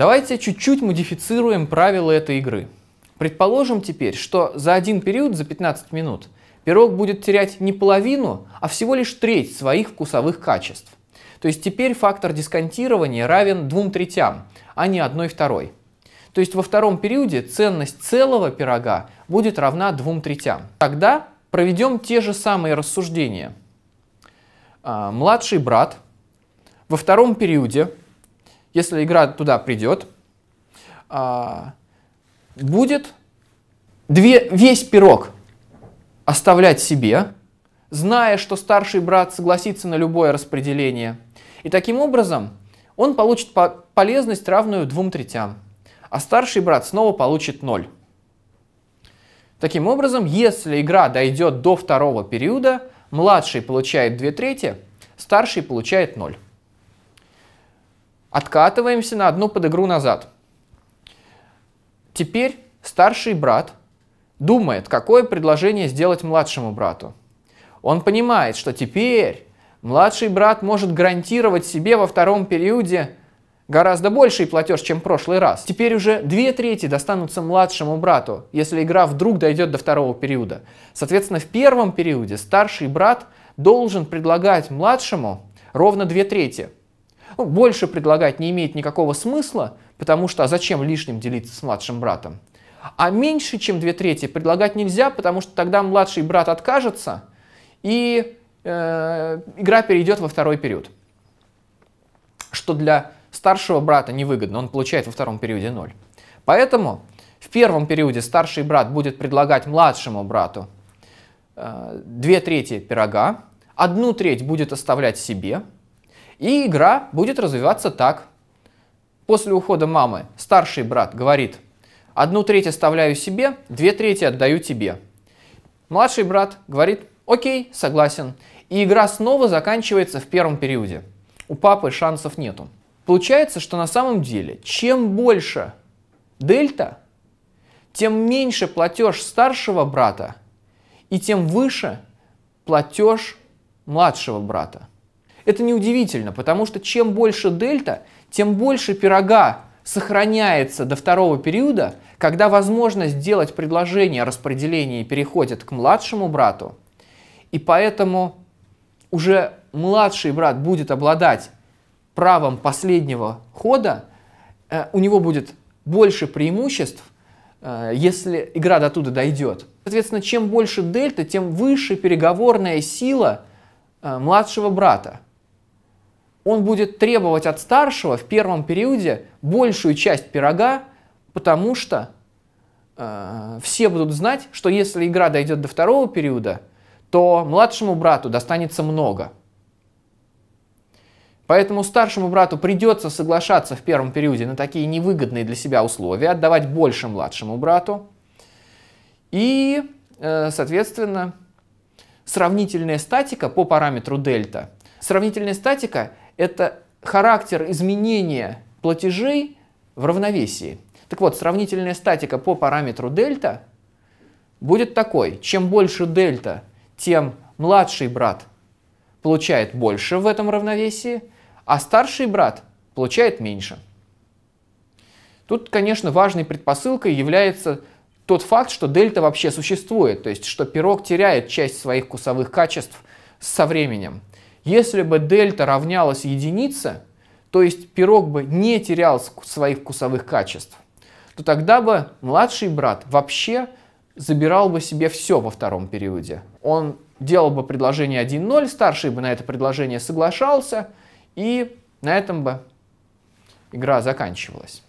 Давайте чуть-чуть модифицируем правила этой игры. Предположим теперь, что за один период, за 15 минут, пирог будет терять не половину, а всего лишь треть своих вкусовых качеств. То есть теперь фактор дисконтирования равен двум третям, а не одной второй. То есть во втором периоде ценность целого пирога будет равна двум третям. Тогда проведем те же самые рассуждения. А, младший брат во втором периоде если игра туда придет, а, будет две, весь пирог оставлять себе, зная, что старший брат согласится на любое распределение. И таким образом он получит по полезность, равную двум третям, а старший брат снова получит ноль. Таким образом, если игра дойдет до второго периода, младший получает две трети, старший получает ноль. Откатываемся на одну подыгру назад. Теперь старший брат думает, какое предложение сделать младшему брату. Он понимает, что теперь младший брат может гарантировать себе во втором периоде гораздо больший платеж, чем в прошлый раз. Теперь уже две трети достанутся младшему брату, если игра вдруг дойдет до второго периода. Соответственно, в первом периоде старший брат должен предлагать младшему ровно две трети – ну, больше предлагать не имеет никакого смысла, потому что а зачем лишним делиться с младшим братом? А меньше, чем две трети, предлагать нельзя, потому что тогда младший брат откажется, и э, игра перейдет во второй период. Что для старшего брата невыгодно, он получает во втором периоде ноль. Поэтому в первом периоде старший брат будет предлагать младшему брату э, две трети пирога, одну треть будет оставлять себе, и игра будет развиваться так. После ухода мамы старший брат говорит, одну треть оставляю себе, две трети отдаю тебе. Младший брат говорит, окей, согласен. И игра снова заканчивается в первом периоде. У папы шансов нету. Получается, что на самом деле, чем больше дельта, тем меньше платеж старшего брата и тем выше платеж младшего брата. Это неудивительно, потому что чем больше дельта, тем больше пирога сохраняется до второго периода, когда возможность сделать предложение о распределении переходит к младшему брату, и поэтому уже младший брат будет обладать правом последнего хода, э, у него будет больше преимуществ, э, если игра до туда дойдет. Соответственно, чем больше дельта, тем выше переговорная сила э, младшего брата он будет требовать от старшего в первом периоде большую часть пирога, потому что э, все будут знать, что если игра дойдет до второго периода, то младшему брату достанется много. Поэтому старшему брату придется соглашаться в первом периоде на такие невыгодные для себя условия, отдавать больше младшему брату. И, э, соответственно, сравнительная статика по параметру дельта. Сравнительная статика это характер изменения платежей в равновесии. Так вот, сравнительная статика по параметру дельта будет такой. Чем больше дельта, тем младший брат получает больше в этом равновесии, а старший брат получает меньше. Тут, конечно, важной предпосылкой является тот факт, что дельта вообще существует, то есть что пирог теряет часть своих вкусовых качеств со временем – если бы дельта равнялась единице, то есть пирог бы не терял своих вкусовых качеств, то тогда бы младший брат вообще забирал бы себе все во втором периоде. Он делал бы предложение 1.0, старший бы на это предложение соглашался, и на этом бы игра заканчивалась.